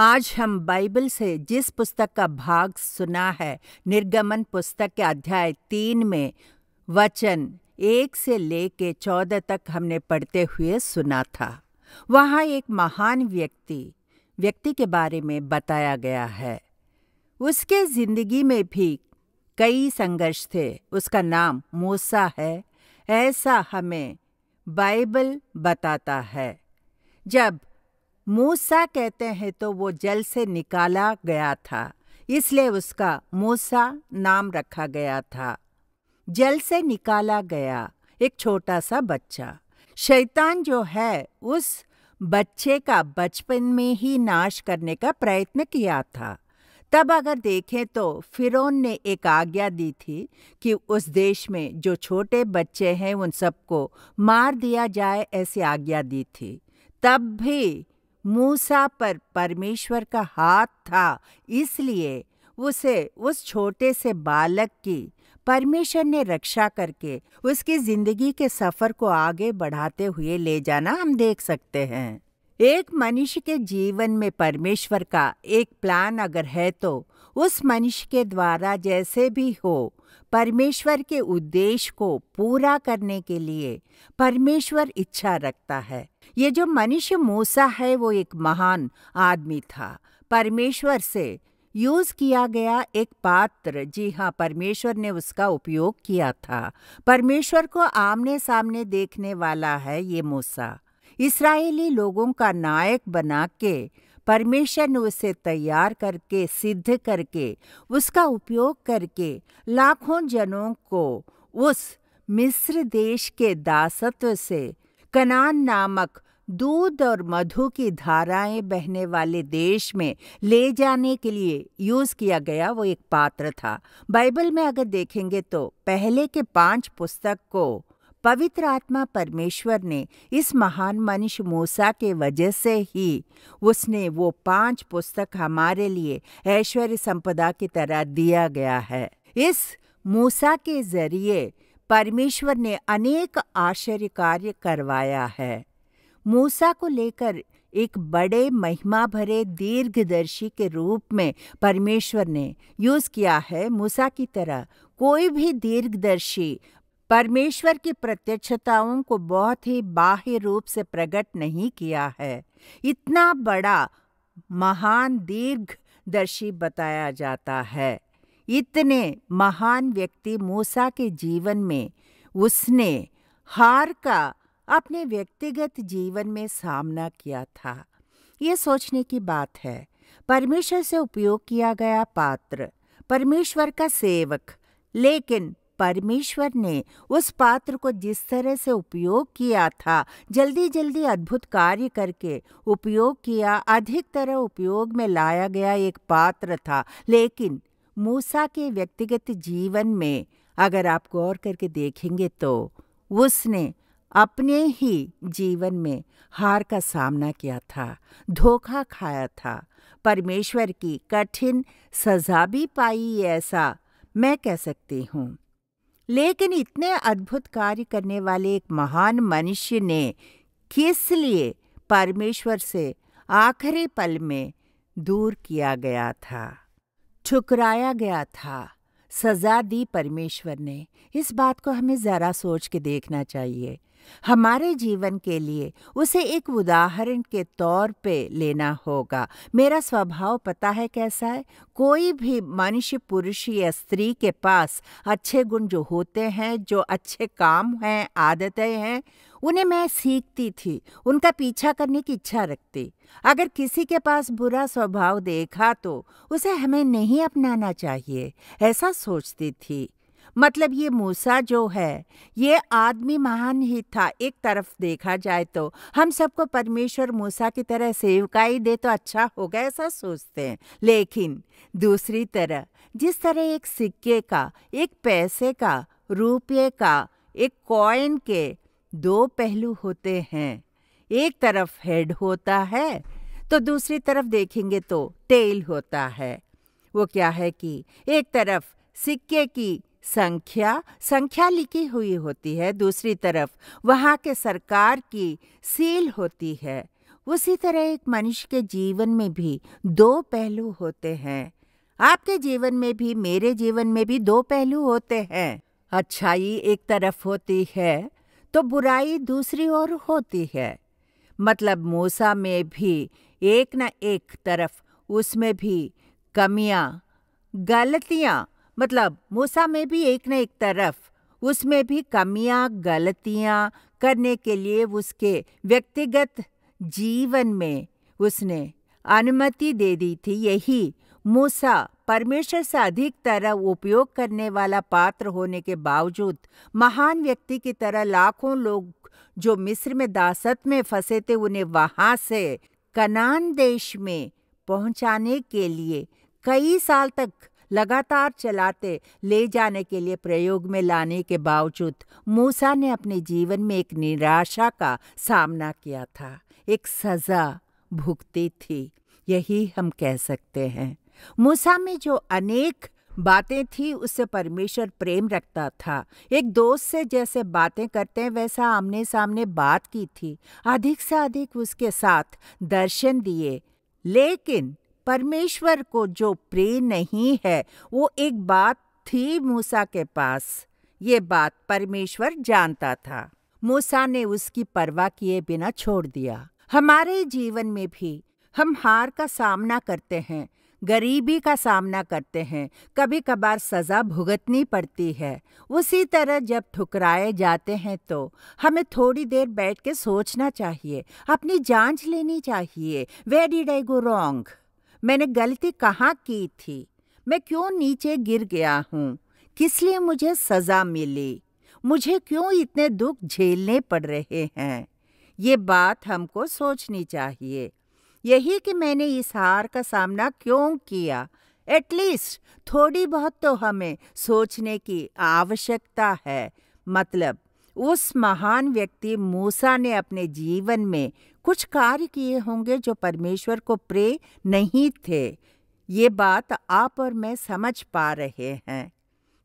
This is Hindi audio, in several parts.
आज हम बाइबल से जिस पुस्तक का भाग सुना है निर्गमन पुस्तक के अध्याय तीन में वचन एक से लेके चौदह तक हमने पढ़ते हुए सुना था वहाँ एक महान व्यक्ति व्यक्ति के बारे में बताया गया है उसके जिंदगी में भी कई संघर्ष थे उसका नाम मूसा है ऐसा हमें बाइबल बताता है जब मूसा कहते हैं तो वो जल से निकाला गया था इसलिए उसका मूसा नाम रखा गया था जल से निकाला गया एक छोटा सा बच्चा शैतान जो है उस बच्चे का बचपन में ही नाश करने का प्रयत्न किया था तब अगर देखें तो फिरोन ने एक आज्ञा दी थी कि उस देश में जो छोटे बच्चे हैं उन सबको मार दिया जाए ऐसी आज्ञा दी थी तब भी मूसा पर परमेश्वर का हाथ था इसलिए उसे उस छोटे से बालक की परमेश्वर ने रक्षा करके उसकी जिंदगी के सफर को आगे बढ़ाते हुए ले जाना हम देख सकते हैं एक मनुष्य के जीवन में परमेश्वर का एक प्लान अगर है तो उस मनुष्य के द्वारा जैसे भी हो परमेश्वर के उद्देश्य को पूरा करने के लिए परमेश्वर इच्छा रखता है ये जो मनुष्य मूसा है वो एक महान आदमी था परमेश्वर से यूज किया गया एक पात्र जी हाँ परमेश्वर ने उसका उपयोग किया था परमेश्वर को आमने सामने देखने वाला है ये मूसा इसराइली लोगों का नायक बना के परमेश्वर ने उसे तैयार करके सिद्ध करके उसका उपयोग करके लाखों जनों को उस मिस्र देश के दासत्व से कनान नामक दूध और मधु की धाराएं बहने वाले देश में ले जाने के लिए यूज किया गया वो एक पात्र था बाइबल में अगर देखेंगे तो पहले के पांच पुस्तक को पवित्र आत्मा परमेश्वर ने इस महान मनुष्य मूसा के वजह से ही उसने वो पांच पुस्तक हमारे लिए ऐश्वर्य संपदा की तरह दिया गया है इस मूसा के जरिए परमेश्वर ने अनेक आश्चर्य कार्य करवाया है मूसा को लेकर एक बड़े महिमा भरे दीर्घदर्शी के रूप में परमेश्वर ने यूज़ किया है मूसा की तरह कोई भी दीर्घदर्शी परमेश्वर की प्रत्यक्षताओं को बहुत ही बाह्य रूप से प्रकट नहीं किया है इतना बड़ा महान दीर्घदर्शी बताया जाता है इतने महान व्यक्ति मूसा के जीवन में उसने हार का अपने व्यक्तिगत जीवन में सामना किया था ये सोचने की बात है परमेश्वर से उपयोग किया गया पात्र परमेश्वर का सेवक लेकिन परमेश्वर ने उस पात्र को जिस तरह से उपयोग किया था जल्दी जल्दी अद्भुत कार्य करके उपयोग किया अधिक तरह उपयोग में लाया गया एक पात्र था लेकिन मूसा के व्यक्तिगत जीवन में अगर आप गौर करके देखेंगे तो उसने अपने ही जीवन में हार का सामना किया था धोखा खाया था परमेश्वर की कठिन सजा भी पाई ऐसा मैं कह सकती हूँ लेकिन इतने अद्भुत कार्य करने वाले एक महान मनुष्य ने किस लिए परमेश्वर से आखिरी पल में दूर किया गया था ठुकराया गया था सजा दी परमेश्वर ने इस बात को हमें ज़रा सोच के देखना चाहिए हमारे जीवन के लिए उसे एक उदाहरण के तौर पे लेना होगा मेरा स्वभाव पता है कैसा है कोई भी मनुष्य पुरुष या स्त्री के पास अच्छे गुण जो होते हैं जो अच्छे काम हैं आदतें हैं उन्हें मैं सीखती थी उनका पीछा करने की इच्छा रखती अगर किसी के पास बुरा स्वभाव देखा तो उसे हमें नहीं अपनाना चाहिए ऐसा सोचती थी मतलब ये मूसा जो है ये आदमी महान ही था एक तरफ देखा जाए तो हम सबको परमेश्वर मूसा की तरह सेवकाई दे तो अच्छा होगा ऐसा सोचते हैं लेकिन दूसरी तरह जिस तरह एक सिक्के का एक पैसे का रुपये का एक कॉइन के दो पहलू होते हैं एक तरफ हेड होता है तो दूसरी तरफ देखेंगे तो टेल होता है वो क्या है कि एक तरफ सिक्के की संख्या संख्या लिखी हुई होती है दूसरी तरफ वहाँ के सरकार की सील होती है उसी तरह एक मनुष्य के जीवन में भी दो पहलू होते हैं आपके जीवन में भी मेरे जीवन में भी दो पहलू होते हैं अच्छाई एक तरफ होती है तो बुराई दूसरी ओर होती है मतलब मूसा में भी एक न एक तरफ उसमें भी कमियां गलतियां मतलब मूसा में भी एक न एक तरफ उसमें भी कमियां गलतियां करने के लिए उसके व्यक्तिगत जीवन में उसने अनुमति दे दी थी यही मूसा परमेश्वर से अधिक तरह उपयोग करने वाला पात्र होने के बावजूद महान व्यक्ति की तरह लाखों लोग जो मिस्र में दासत में फंसे थे उन्हें वहां से कनान देश में पहुंचाने के लिए कई साल तक लगातार चलाते ले जाने के लिए प्रयोग में लाने के बावजूद मूसा ने अपने जीवन में एक निराशा का सामना किया था एक सज़ा भुगती थी यही हम कह सकते हैं मूसा में जो अनेक बातें थी उससे परमेश्वर प्रेम रखता था एक दोस्त से जैसे बातें करते हैं वैसा आमने सामने बात की थी अधिक से अधिक उसके साथ दर्शन दिए लेकिन परमेश्वर को जो प्रिय नहीं है वो एक बात थी मूसा के पास ये बात परमेश्वर जानता था मूसा ने उसकी परवाह किए बिना छोड़ दिया हमारे जीवन में भी हम हार का सामना करते हैं गरीबी का सामना करते हैं कभी कभार सज़ा भुगतनी पड़ती है उसी तरह जब ठुकराए जाते हैं तो हमें थोड़ी देर बैठ के सोचना चाहिए अपनी जांच लेनी चाहिए वे डिड आई गो रॉन्ग मैंने गलती कहाँ की थी मैं क्यों नीचे गिर गया हूँ किस लिए मुझे सज़ा मिली मुझे क्यों इतने दुख झेलने पड़ रहे हैं ये बात हमको सोचनी चाहिए यही कि मैंने इस हार का सामना क्यों किया एटलीस्ट थोड़ी बहुत तो हमें सोचने की आवश्यकता है मतलब उस महान व्यक्ति मूसा ने अपने जीवन में कुछ कार्य किए होंगे जो परमेश्वर को प्रे नहीं थे ये बात आप और मैं समझ पा रहे हैं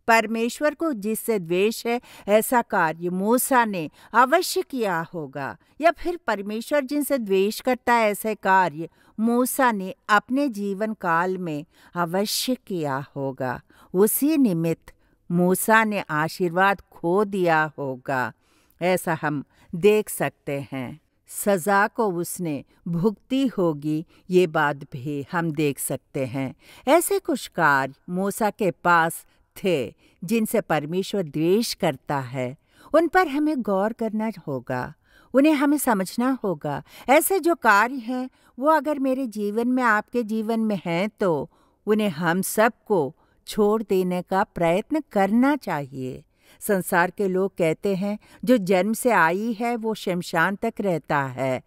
परमेश्वर को जिससे द्वेष है ऐसा कार्य मूसा ने अवश्य किया होगा या फिर परमेश्वर जिनसे द्वेष करता है ऐसे कार्य मूसा ने अपने जीवन काल में अवश्य किया होगा उसी निमित्त मूसा ने आशीर्वाद खो दिया होगा ऐसा हम देख सकते हैं सज़ा को उसने भुगती होगी ये बात भी हम देख सकते हैं ऐसे कुछ कार्य मूसा के पास थे जिनसे परमेश्वर द्वेष करता है उन पर हमें गौर करना होगा उन्हें हमें समझना होगा ऐसे जो कार्य हैं वो अगर मेरे जीवन में आपके जीवन में हैं तो उन्हें हम सबको छोड़ देने का प्रयत्न करना चाहिए संसार के लोग कहते हैं जो जन्म से आई है वो शमशान तक रहता है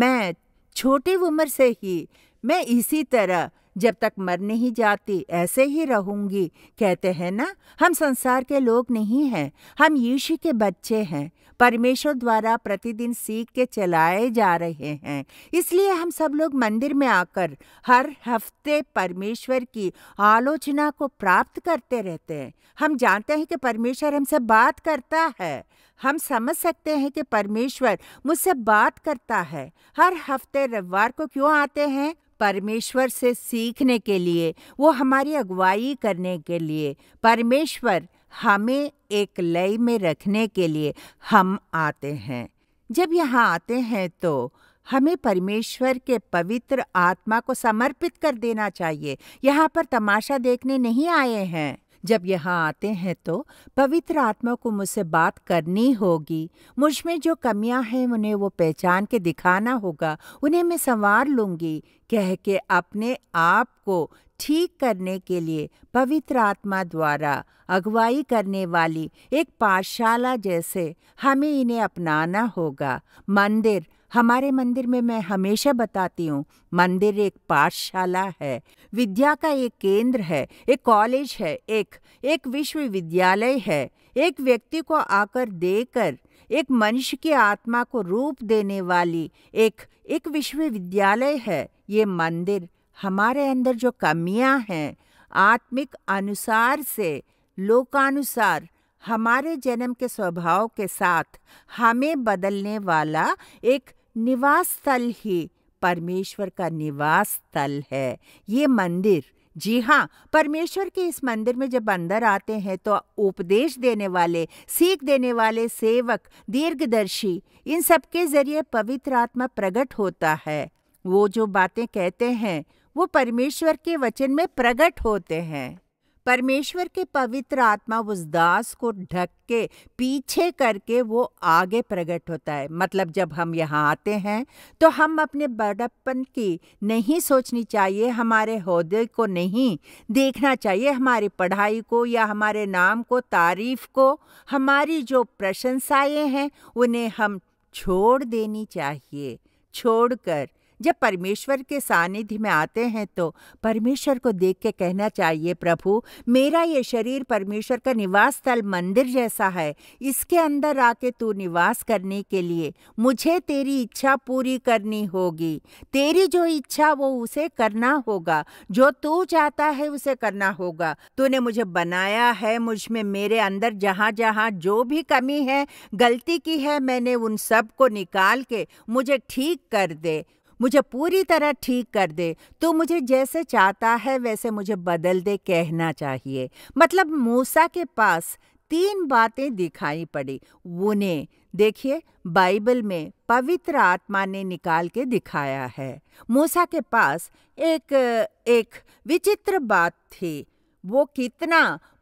मैं छोटी उम्र से ही मैं इसी तरह जब तक मर नहीं जाती ऐसे ही रहूंगी कहते हैं ना हम संसार के लोग नहीं हैं हम यीशु के बच्चे हैं परमेश्वर द्वारा प्रतिदिन सीख के चलाए जा रहे हैं इसलिए हम सब लोग मंदिर में आकर हर हफ्ते परमेश्वर की आलोचना को प्राप्त करते रहते हैं हम जानते हैं कि परमेश्वर हमसे बात करता है हम समझ सकते हैं कि परमेश्वर मुझसे बात करता है हर हफ्ते रविवार को क्यों आते हैं परमेश्वर से सीखने के लिए वो हमारी अगुवाई करने के लिए परमेश्वर हमें एक लय में रखने के लिए हम आते हैं जब यहाँ आते हैं तो हमें परमेश्वर के पवित्र आत्मा को समर्पित कर देना चाहिए यहाँ पर तमाशा देखने नहीं आए हैं जब यहाँ आते हैं तो पवित्र आत्मा को मुझसे बात करनी होगी मुझ में जो कमियाँ हैं उन्हें वो पहचान के दिखाना होगा उन्हें मैं संवार लूँगी कह के अपने आप को ठीक करने के लिए पवित्र आत्मा द्वारा अगुवाई करने वाली एक पाठशाला जैसे हमें इन्हें अपनाना होगा मंदिर हमारे मंदिर में मैं हमेशा बताती हूँ मंदिर एक पाठशाला है विद्या का एक केंद्र है एक कॉलेज है एक एक विश्वविद्यालय है एक व्यक्ति को आकर देकर एक मनुष्य की आत्मा को रूप देने वाली एक एक विश्वविद्यालय है ये मंदिर हमारे अंदर जो कमियां हैं आत्मिक अनुसार से लोकानुसार हमारे जन्म के स्वभाव के साथ हमें बदलने वाला एक निवास स्थल ही परमेश्वर का निवास स्थल है ये मंदिर जी हाँ परमेश्वर के इस मंदिर में जब अंदर आते हैं तो उपदेश देने वाले सीख देने वाले सेवक दीर्घदर्शी इन सब के जरिए पवित्र आत्मा प्रकट होता है वो जो बातें कहते हैं वो परमेश्वर के वचन में प्रकट होते हैं परमेश्वर के पवित्र आत्मा उस दास को ढक के पीछे करके वो आगे प्रकट होता है मतलब जब हम यहाँ आते हैं तो हम अपने बड़प्पन की नहीं सोचनी चाहिए हमारे होदे को नहीं देखना चाहिए हमारी पढ़ाई को या हमारे नाम को तारीफ को हमारी जो प्रशंसाएं हैं उन्हें हम छोड़ देनी चाहिए छोड़कर जब परमेश्वर के सानिध्य में आते हैं तो परमेश्वर को देख के कहना चाहिए प्रभु मेरा ये शरीर परमेश्वर का निवास स्थल मंदिर जैसा है इसके अंदर आके तू निवास करने के लिए मुझे तेरी इच्छा पूरी करनी होगी तेरी जो इच्छा वो उसे करना होगा जो तू चाहता है उसे करना होगा तूने मुझे बनाया है मुझ में मेरे अंदर जहाँ जहाँ जो भी कमी है गलती की है मैंने उन सब को निकाल के मुझे ठीक कर दे मुझे पूरी तरह ठीक कर दे तो मुझे जैसे चाहता है वैसे मुझे बदल दे कहना चाहिए मतलब मूसा के पास तीन बातें दिखाई पड़ी उन्हें देखिए बाइबल में पवित्र आत्मा ने निकाल के दिखाया है मूसा के पास एक एक विचित्र बात थी वो कितना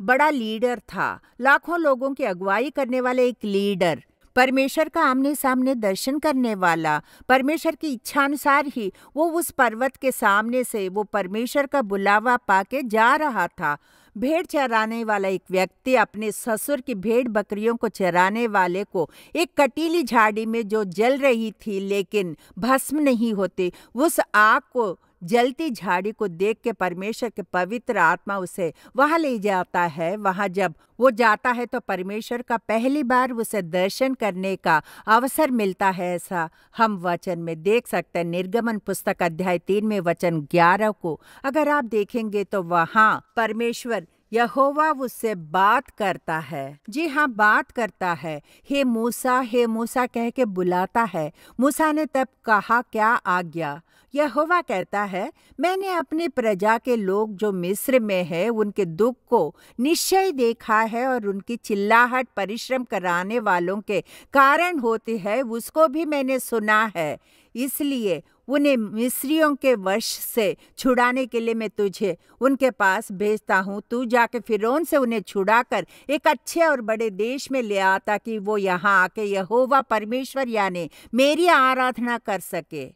बड़ा लीडर था लाखों लोगों की अगुवाई करने वाले एक लीडर परमेश्वर का आमने सामने दर्शन करने वाला परमेश्वर की इच्छानुसार ही वो उस पर्वत के सामने से वो परमेश्वर का बुलावा पाके जा रहा था भेड़ चराने वाला एक व्यक्ति अपने ससुर की भेड़ बकरियों को चराने वाले को एक कटीली झाड़ी में जो जल रही थी लेकिन भस्म नहीं होती उस आग को जलती झाड़ी को देख के परमेश्वर के पवित्र आत्मा उसे वहां ले जाता है वहां जब वो जाता है तो परमेश्वर का पहली बार उसे दर्शन करने का अवसर मिलता है ऐसा हम वचन में देख सकते हैं निर्गमन पुस्तक अध्याय तीन में वचन ग्यारह को अगर आप देखेंगे तो वहाँ परमेश्वर यहोवा उससे बात करता है जी हाँ बात करता है हे मूसा हे मूसा कह के बुलाता है मूसा ने तब कहा क्या आज्ञा यहोवा कहता है मैंने अपने प्रजा के लोग जो मिस्र में है उनके दुख को निश्चय देखा है और उनकी चिल्लाहट परिश्रम कराने वालों के कारण होती है उसको भी मैंने सुना है इसलिए उन्हें मिस्रियों के वश से छुड़ाने के लिए मैं तुझे उनके पास भेजता हूँ तू जाके फिरौन से उन्हें छुड़ाकर एक अच्छे और बड़े देश में ले आ ताकि वो यहाँ आके यहोवा परमेश्वर यानी मेरी आराधना कर सके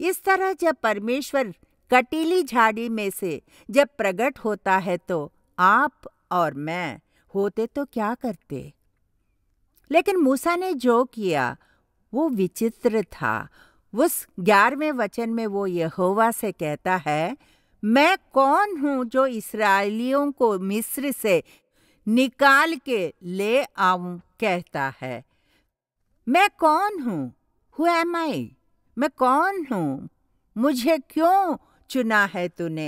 इस तरह जब परमेश्वर कटीली झाड़ी में से जब प्रकट होता है तो आप और मैं होते तो क्या करते लेकिन मूसा ने जो किया वो विचित्र था उस ग्यारहवें वचन में वो यहोवा से कहता है मैं कौन हूँ जो इसराइलियों को मिस्र से निकाल के ले आऊं कहता है मैं कौन हूँ हु एम आई मैं कौन हूँ मुझे क्यों चुना है तूने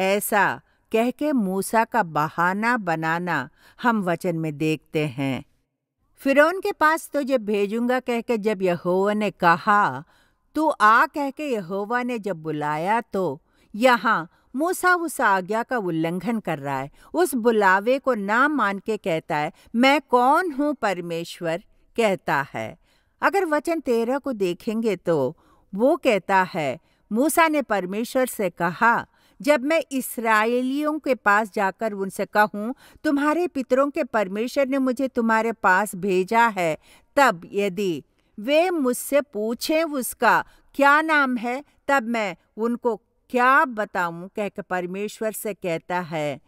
ऐसा कह के मूसा का बहाना बनाना हम वचन में देखते हैं फिरौन के पास तो जब भेजूंगा कह के जब यहोवा ने कहा तू आ कह के यहोवा ने जब बुलाया तो यहाँ मूसा उस आज्ञा का उल्लंघन कर रहा है उस बुलावे को ना मान के कहता है मैं कौन हूँ परमेश्वर कहता है अगर वचन तेरह को देखेंगे तो वो कहता है मूसा ने परमेश्वर से कहा जब मैं इसराइलियों के पास जाकर उनसे कहूँ तुम्हारे पितरों के परमेश्वर ने मुझे तुम्हारे पास भेजा है तब यदि वे मुझसे पूछें उसका क्या नाम है तब मैं उनको क्या बताऊं कहकर परमेश्वर से कहता है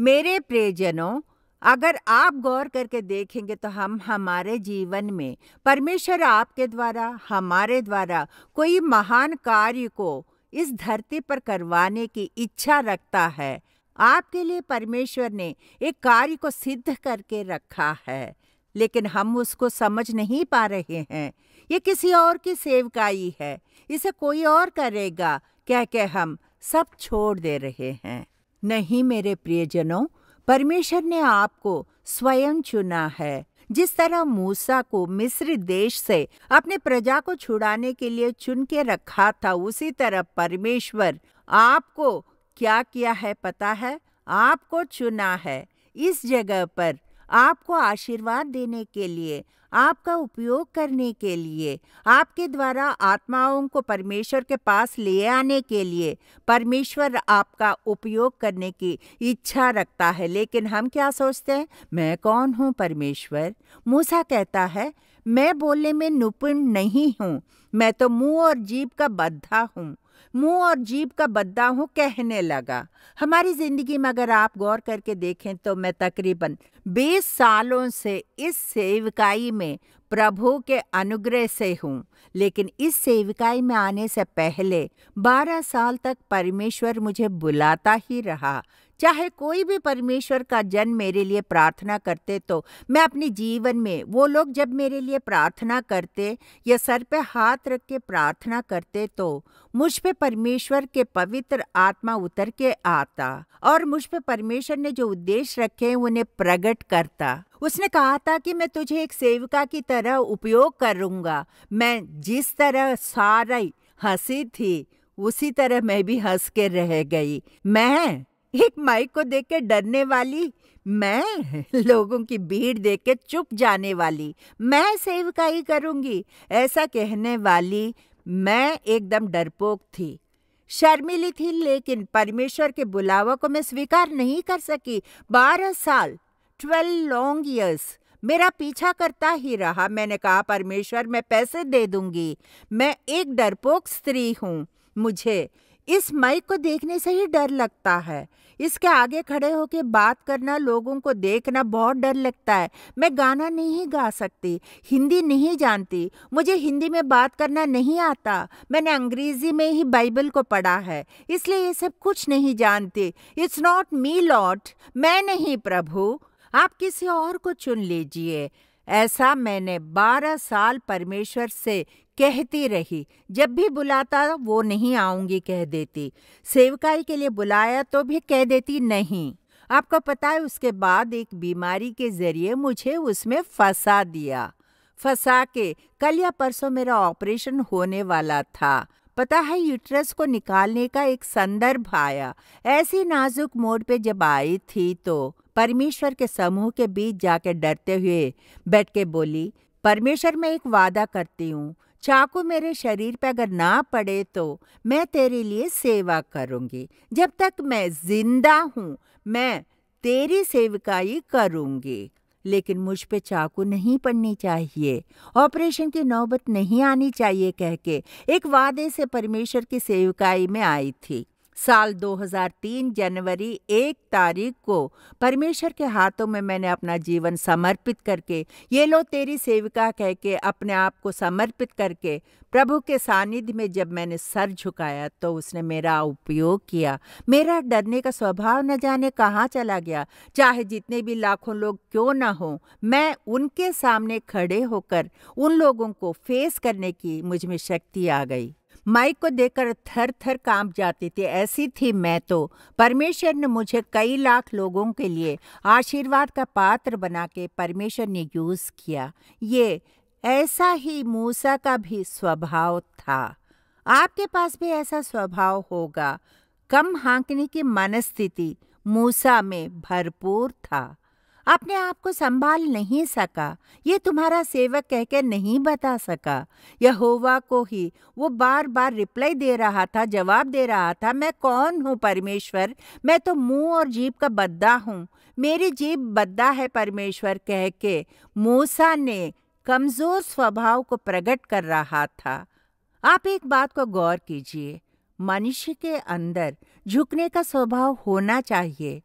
मेरे प्रियजनों अगर आप गौर करके देखेंगे तो हम हमारे जीवन में परमेश्वर आपके द्वारा हमारे द्वारा कोई महान कार्य को इस धरती पर करवाने की इच्छा रखता है आपके लिए परमेश्वर ने एक कार्य को सिद्ध करके रखा है लेकिन हम उसको समझ नहीं पा रहे हैं ये किसी और की सेवकाई है इसे कोई और करेगा कह के हम सब छोड़ दे रहे हैं नहीं मेरे प्रियजनों परमेश्वर ने आपको स्वयं चुना है जिस तरह मूसा को मिस्र देश से अपने प्रजा को छुड़ाने के लिए चुन के रखा था उसी तरह परमेश्वर आपको क्या किया है पता है आपको चुना है इस जगह पर आपको आशीर्वाद देने के लिए आपका उपयोग करने के लिए आपके द्वारा आत्माओं को परमेश्वर के पास ले आने के लिए परमेश्वर आपका उपयोग करने की इच्छा रखता है लेकिन हम क्या सोचते हैं मैं कौन हूँ परमेश्वर मूसा कहता है मैं बोलने में निपुण नहीं हूँ मैं तो मुंह और जीभ का बद्धा हूँ मुंह और जीभ का बद्दा हूँ कहने लगा हमारी ज़िंदगी में अगर आप गौर करके देखें तो मैं तकरीबन बीस सालों से इस सेवकाई में प्रभु के अनुग्रह से हूँ लेकिन इस सेविकाई में आने से पहले बारह साल तक परमेश्वर मुझे बुलाता ही रहा चाहे कोई भी परमेश्वर का जन मेरे लिए प्रार्थना करते तो मैं अपने जीवन में वो लोग जब मेरे लिए प्रार्थना करते या सर पे हाथ रख के प्रार्थना करते तो मुझ पे परमेश्वर के पवित्र आत्मा उतर के आता और मुझ पे परमेश्वर ने जो उद्देश्य रखे उन्हें प्रकट करता उसने कहा था कि मैं तुझे एक सेविका की तरह उपयोग करूँगा मैं जिस तरह सारा हंसी थी उसी तरह मैं भी हंस के रह गई मैं एक माइक को देख के डरने वाली मैं लोगों की भीड़ देख के चुप जाने वाली मैं सेवकाई करूंगी ऐसा कहने वाली मैं एकदम डरपोक थी शर्मिली थी लेकिन परमेश्वर के बुलावा को मैं स्वीकार नहीं कर सकी बारह साल ट्वेल्व लॉन्ग ईयर्स मेरा पीछा करता ही रहा मैंने कहा परमेश्वर मैं पैसे दे दूंगी मैं एक डरपोक स्त्री हूँ मुझे इस माइक को देखने से ही डर लगता है इसके आगे खड़े होकर बात करना लोगों को देखना बहुत डर लगता है मैं गाना नहीं गा सकती हिंदी नहीं जानती मुझे हिंदी में बात करना नहीं आता मैंने अंग्रेजी में ही बाइबल को पढ़ा है इसलिए ये सब कुछ नहीं जानती इट्स नॉट मी लॉट मैं नहीं प्रभु आप किसी और को चुन लीजिए ऐसा मैंने बारह साल परमेश्वर से कहती रही जब भी बुलाता वो नहीं आऊंगी कह देती सेवकाई के लिए बुलाया तो भी कह देती नहीं आपको पता है उसके बाद एक बीमारी के जरिए मुझे उसमें फंसा दिया फंसा के कल या परसों मेरा ऑपरेशन होने वाला था पता है यूट्रस को निकालने का एक संदर्भ आया ऐसी नाजुक मोड़ पे जब आई थी तो परमेश्वर के समूह के बीच जाके डरते हुए बैठ के बोली परमेश्वर मैं एक वादा करती हूँ चाकू मेरे शरीर पर अगर ना पड़े तो मैं तेरे लिए सेवा करूँगी जब तक मैं जिंदा हूँ मैं तेरी सेवकाई करूँगी लेकिन मुझ पे चाकू नहीं पड़नी चाहिए ऑपरेशन की नौबत नहीं आनी चाहिए कह के एक वादे से परमेश्वर की सेवकाई में आई थी साल 2003 जनवरी एक तारीख को परमेश्वर के हाथों में मैंने अपना जीवन समर्पित करके ये लो तेरी सेविका कह के अपने आप को समर्पित करके प्रभु के सानिध्य में जब मैंने सर झुकाया तो उसने मेरा उपयोग किया मेरा डरने का स्वभाव न जाने कहाँ चला गया चाहे जितने भी लाखों लोग क्यों ना हों मैं उनके सामने खड़े होकर उन लोगों को फेस करने की मुझ में शक्ति आ गई माइक को देखकर थर थर कांप जाती थी ऐसी थी मैं तो परमेश्वर ने मुझे कई लाख लोगों के लिए आशीर्वाद का पात्र बना के परमेश्वर ने यूज़ किया ये ऐसा ही मूसा का भी स्वभाव था आपके पास भी ऐसा स्वभाव होगा कम हाँकने की मनस्थिति मूसा में भरपूर था अपने आप को संभाल नहीं सका ये तुम्हारा सेवक कहकर नहीं बता सका यहोवा को ही वो बार बार रिप्लाई दे रहा था जवाब दे रहा था मैं कौन हूँ परमेश्वर मैं तो मुंह और जीप का बद्दा हूँ मेरी जीप बद्दा है परमेश्वर कह के मूसा ने कमज़ोर स्वभाव को प्रकट कर रहा था आप एक बात को गौर कीजिए मनुष्य के अंदर झुकने का स्वभाव होना चाहिए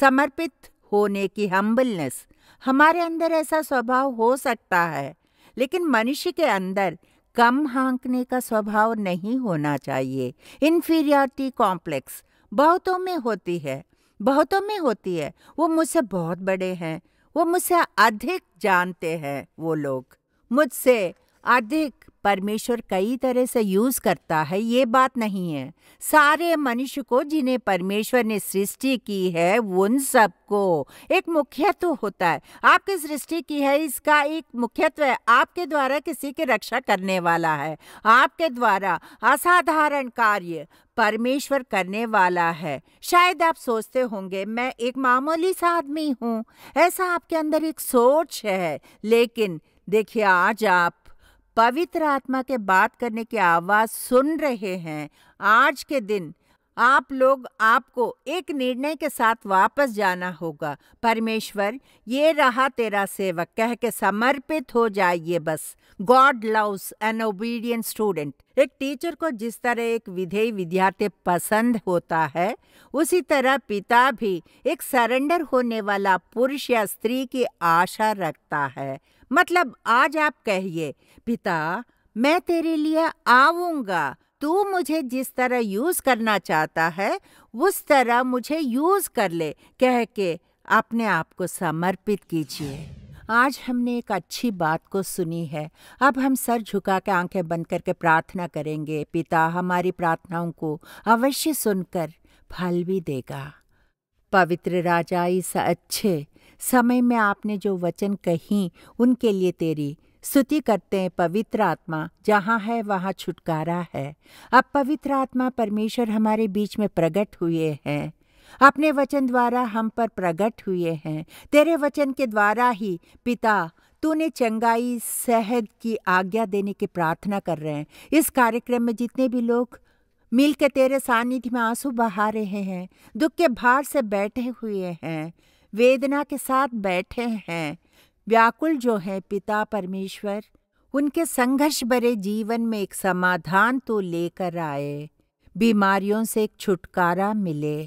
समर्पित होने की हम्बलनेस हमारे अंदर ऐसा स्वभाव हो सकता है लेकिन मनुष्य के अंदर कम हाँकने का स्वभाव नहीं होना चाहिए इन्फीरियरिटी कॉम्प्लेक्स बहुतों में होती है बहुतों में होती है वो मुझसे बहुत बड़े हैं वो मुझसे अधिक जानते हैं वो लोग मुझसे अधिक परमेश्वर कई तरह से यूज करता है ये बात नहीं है सारे मनुष्य को जिन्हें परमेश्वर ने सृष्टि की है उन सबको एक मुख्यत्व होता है आपकी सृष्टि की है इसका एक मुख्यत्व है आपके द्वारा किसी की रक्षा करने वाला है आपके द्वारा असाधारण कार्य परमेश्वर करने वाला है शायद आप सोचते होंगे मैं एक मामूली सा आदमी हूँ ऐसा आपके अंदर एक सोच है लेकिन देखिए आज आप पवित्र आत्मा के बात करने की आवाज़ सुन रहे हैं आज के दिन आप लोग आपको एक निर्णय के साथ वापस जाना होगा परमेश्वर ये रहा तेरा सेवक कह के समर्पित हो जाइए बस God loves an obedient student एक टीचर को जिस तरह एक विधेयी विद्यार्थी पसंद होता है उसी तरह पिता भी एक सरेंडर होने वाला पुरुष या स्त्री की आशा रखता है मतलब आज आप कहिए पिता मैं तेरे लिए आऊंगा तू मुझे जिस तरह यूज करना चाहता है उस तरह मुझे यूज कर ले कह के अपने आप को समर्पित कीजिए आज हमने एक अच्छी बात को सुनी है अब हम सर झुका के आंखें बंद करके प्रार्थना करेंगे पिता हमारी प्रार्थनाओं को अवश्य सुनकर फल भी देगा पवित्र राजा इस अच्छे समय में आपने जो वचन कही उनके लिए तेरी स्तुति करते हैं पवित्र आत्मा जहाँ है वहाँ छुटकारा है अब पवित्र आत्मा परमेश्वर हमारे बीच में प्रकट हुए हैं अपने वचन द्वारा हम पर प्रकट हुए हैं तेरे वचन के द्वारा ही पिता तूने चंगाई सहद की आज्ञा देने की प्रार्थना कर रहे हैं इस कार्यक्रम में जितने भी लोग मिल के तेरे सानिध्य में आंसू बहा रहे हैं दुख के भार से बैठे हुए हैं वेदना के साथ बैठे हैं व्याकुल जो है पिता परमेश्वर उनके संघर्ष भरे जीवन में एक समाधान तो लेकर आए बीमारियों से एक छुटकारा मिले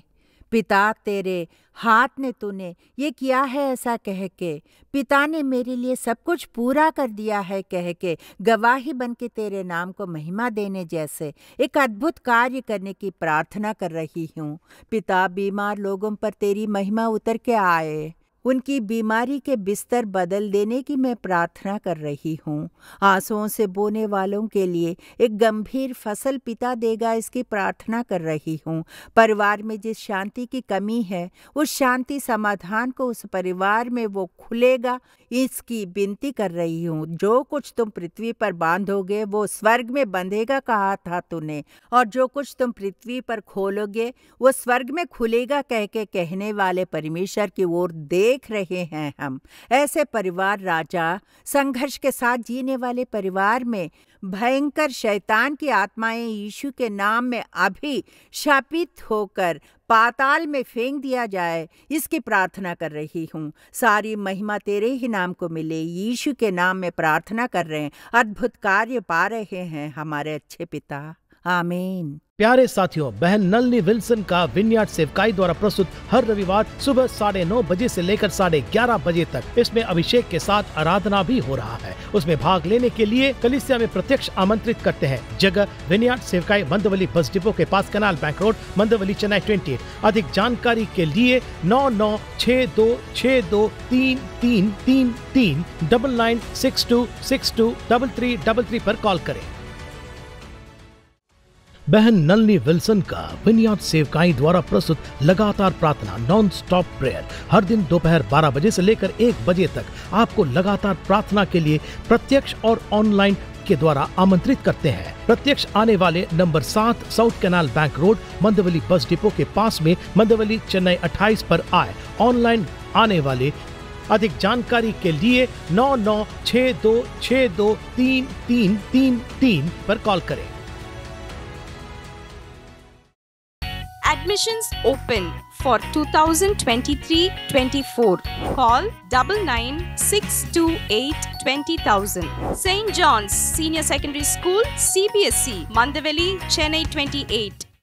पिता तेरे हाथ ने तूने ये किया है ऐसा कह के पिता ने मेरे लिए सब कुछ पूरा कर दिया है कह के गवाही बन के तेरे नाम को महिमा देने जैसे एक अद्भुत कार्य करने की प्रार्थना कर रही हूँ पिता बीमार लोगों पर तेरी महिमा उतर के आए उनकी बीमारी के बिस्तर बदल देने की मैं प्रार्थना कर रही हूँ आंसुओं से बोने वालों के लिए एक गंभीर फसल पिता देगा इसकी प्रार्थना कर रही हूँ परिवार में जिस शांति की कमी है उस शांति समाधान को उस परिवार में वो खुलेगा इसकी विनती कर रही हूँ जो कुछ तुम पृथ्वी पर बांधोगे वो स्वर्ग में बंधेगा कहा था तूने और जो कुछ तुम पृथ्वी पर खोलोगे वो स्वर्ग में खुलेगा कह के कहने वाले परमेश्वर की ओर देख देख रहे हैं हम ऐसे परिवार राजा संघर्ष के साथ जीने वाले परिवार में भयंकर शैतान की आत्माएं यीशु के नाम में अभी शापित होकर पाताल में फेंक दिया जाए इसकी प्रार्थना कर रही हूँ सारी महिमा तेरे ही नाम को मिले यीशु के नाम में प्रार्थना कर रहे हैं अद्भुत कार्य पा रहे हैं हमारे अच्छे पिता आमीन प्यारे साथियों बहन नलनी विल्सन का विन्याट सेवकाई द्वारा प्रस्तुत हर रविवार सुबह साढ़े नौ बजे से लेकर साढ़े ग्यारह बजे तक इसमें अभिषेक के साथ आराधना भी हो रहा है उसमें भाग लेने के लिए कलिसिया में प्रत्यक्ष आमंत्रित करते हैं जगह विन्याट सेवकाई मंदवली बस डिपो के पास canal bank road Mandawali Chennai twenty अधिक जानकारी के लिए नौ नौ छः दो छः दो तीन तीन तीन तीन double nine six two six two double three double three पर कॉल करें बहन नलनी विल्सन का विनियाद सेवकाई द्वारा प्रस्तुत लगातार प्रार्थना नॉन स्टॉप प्रेयर हर दिन दोपहर 12 बजे से लेकर 1 बजे तक आपको लगातार प्रार्थना के लिए प्रत्यक्ष और ऑनलाइन के द्वारा आमंत्रित करते हैं प्रत्यक्ष आने वाले नंबर सात south canal bank road Mandawali bus depot के पास में मंदवली चेन्नई 28 पर आए ऑनलाइन आने वाले अधिक जानकारी के लिए नौ नौ छः दो छः दो तीन तीन तीन तीन पर कॉल करें Admissions open for 2023-24. Call 99628 St. John's Senior Secondary School, CBSC, Mandaveli, Chennai 28.